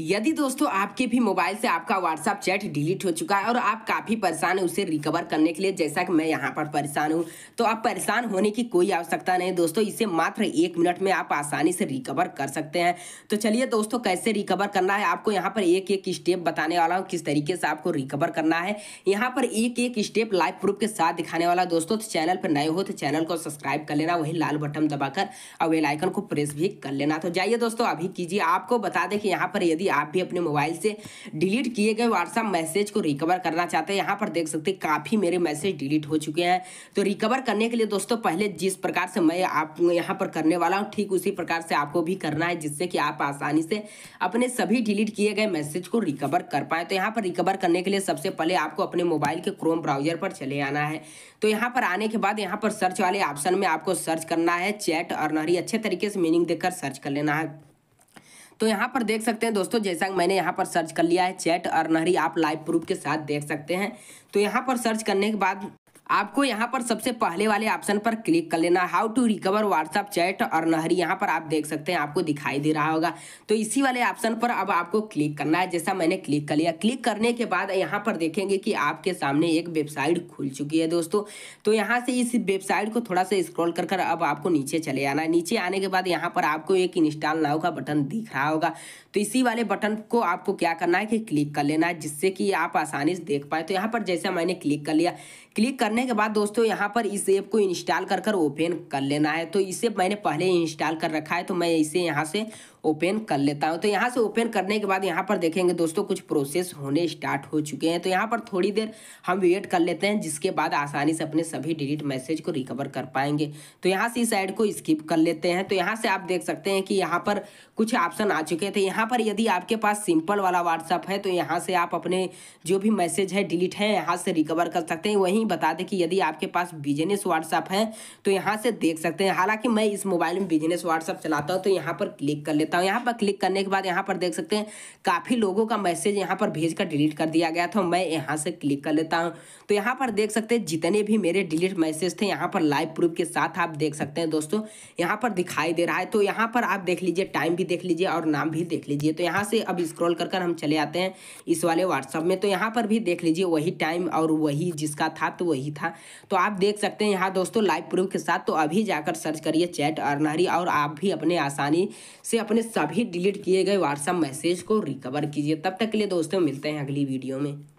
यदि दोस्तों आपके भी मोबाइल से आपका व्हाट्सअप चैट डिलीट हो चुका है और आप काफ़ी परेशान हैं उसे रिकवर करने के लिए जैसा कि मैं यहाँ पर परेशान हूँ तो आप परेशान होने की कोई आवश्यकता नहीं दोस्तों इसे मात्र एक मिनट में आप आसानी से रिकवर कर सकते हैं तो चलिए दोस्तों कैसे रिकवर करना है आपको यहाँ पर एक एक स्टेप बताने वाला हूँ किस तरीके से आपको रिकवर करना है यहाँ पर एक एक स्टेप लाइव प्रूफ के साथ दिखाने वाला दोस्तों तो चैनल पर नए हो तो चैनल को सब्सक्राइब कर लेना वही लाल बटन दबाकर और वेलाइकन को प्रेस भी कर लेना तो जाइए दोस्तों अभी कीजिए आपको बता दें कि यहाँ पर यदि यदि आप भी अपने मोबाइल से डिलीट किए गए व्हाट्सअप मैसेज को रिकवर करना चाहते हैं यहाँ पर देख सकते हैं काफ़ी मेरे मैसेज डिलीट हो चुके हैं तो रिकवर करने के लिए दोस्तों पहले जिस प्रकार से मैं आप यहाँ पर करने वाला हूँ ठीक उसी प्रकार से आपको भी करना है जिससे कि आप आसानी से अपने सभी डिलीट किए गए मैसेज को रिकवर कर पाए तो यहाँ पर रिकवर करने के लिए सबसे पहले आपको अपने मोबाइल के क्रोम ब्राउजर पर चले आना है तो यहाँ पर आने के बाद यहाँ पर सर्च वाले ऑप्शन में आपको सर्च करना है चैट और नहरी अच्छे तरीके से मीनिंग देकर सर्च कर लेना है तो यहाँ पर देख सकते हैं दोस्तों जैसा मैंने यहाँ पर सर्च कर लिया है चैट अर्नहरी आप लाइव प्रूफ के साथ देख सकते हैं तो यहाँ पर सर्च करने के बाद आपको यहाँ पर सबसे पहले वाले ऑप्शन पर क्लिक कर लेना how to recover WhatsApp chat और नहरी यहाँ पर आप देख सकते हैं आपको दिखाई दे रहा होगा तो इसी वाले ऑप्शन पर अब आपको क्लिक करना है जैसा मैंने क्लिक कर लिया क्लिक करने के बाद यहाँ पर देखेंगे कि आपके सामने एक वेबसाइट खुल चुकी है दोस्तों तो यहाँ से इस वेबसाइट को थोड़ा सा स्क्रॉल कर कर अब आपको नीचे चले आना है नीचे आने के बाद यहाँ पर आपको एक इंस्टॉल नाव का बटन दिख रहा होगा तो इसी वाले बटन को आपको क्या करना है कि क्लिक कर लेना है जिससे कि आप आसानी से देख पाए तो यहाँ पर जैसा मैंने क्लिक कर लिया क्लिक करने के बाद दोस्तों यहाँ पर इस ऐप को इंस्टॉल कर कर ओपन कर लेना है तो इसे मैंने पहले इंस्टॉल कर रखा है तो मैं इसे यहाँ से ओपन कर लेता हूँ तो यहाँ से ओपन करने के बाद यहाँ पर देखेंगे दोस्तों कुछ प्रोसेस होने स्टार्ट हो चुके हैं तो यहाँ पर थोड़ी देर हम वेट कर लेते हैं जिसके बाद आसानी से अपने सभी डिलीट मैसेज को रिकवर कर पाएंगे तो यहाँ से इस ऐड को स्किप कर लेते हैं तो यहाँ से आप देख सकते हैं कि यहाँ पर कुछ ऑप्शन आ चुके थे तो यहाँ पर यदि आपके पास सिंपल वाला व्हाट्सअप है तो यहाँ से आप अपने जो भी मैसेज है डिलीट है यहाँ से रिकवर कर सकते हैं वहीं बता दें दें कि यदि आपके पास बिजनेस व्हाट्सअप है तो यहाँ से देख सकते हैं हालांकि मैं इस मोबाइल में बिजनेस व्हाट्सअप चलाता हूँ तो यहाँ पर क्लिक कर लेता हूँ यहाँ पर क्लिक करने के बाद यहाँ पर देख सकते हैं काफ़ी लोगों का मैसेज यहाँ पर भेज डिलीट कर दिया गया था मैं यहाँ से क्लिक कर लेता हूँ तो यहाँ पर देख सकते हैं जितने भी मेरे डिलीट मैसेज थे यहाँ पर लाइव प्रूफ के साथ आप देख सकते हैं दोस्तों यहाँ पर दिखाई दे रहा है तो यहाँ पर आप देख लीजिए टाइम भी देख लीजिए और नाम भी देख लीजिए तो यहाँ से अब स्क्रॉल कर कर हम चले आते हैं इस वाले व्हाट्सअप में तो यहाँ पर भी देख लीजिए वही टाइम और वही जिसका था तो वही था तो आप देख सकते हैं यहाँ दोस्तों लाइव प्रूफ के साथ तो अभी जाकर सर्च करिए चैट अर्नहरी और आप भी अपने आसानी से अपने सभी डिलीट किए गए व्हाट्सएप मैसेज को रिकवर कीजिए तब तक के लिए दोस्तों मिलते हैं अगली वीडियो में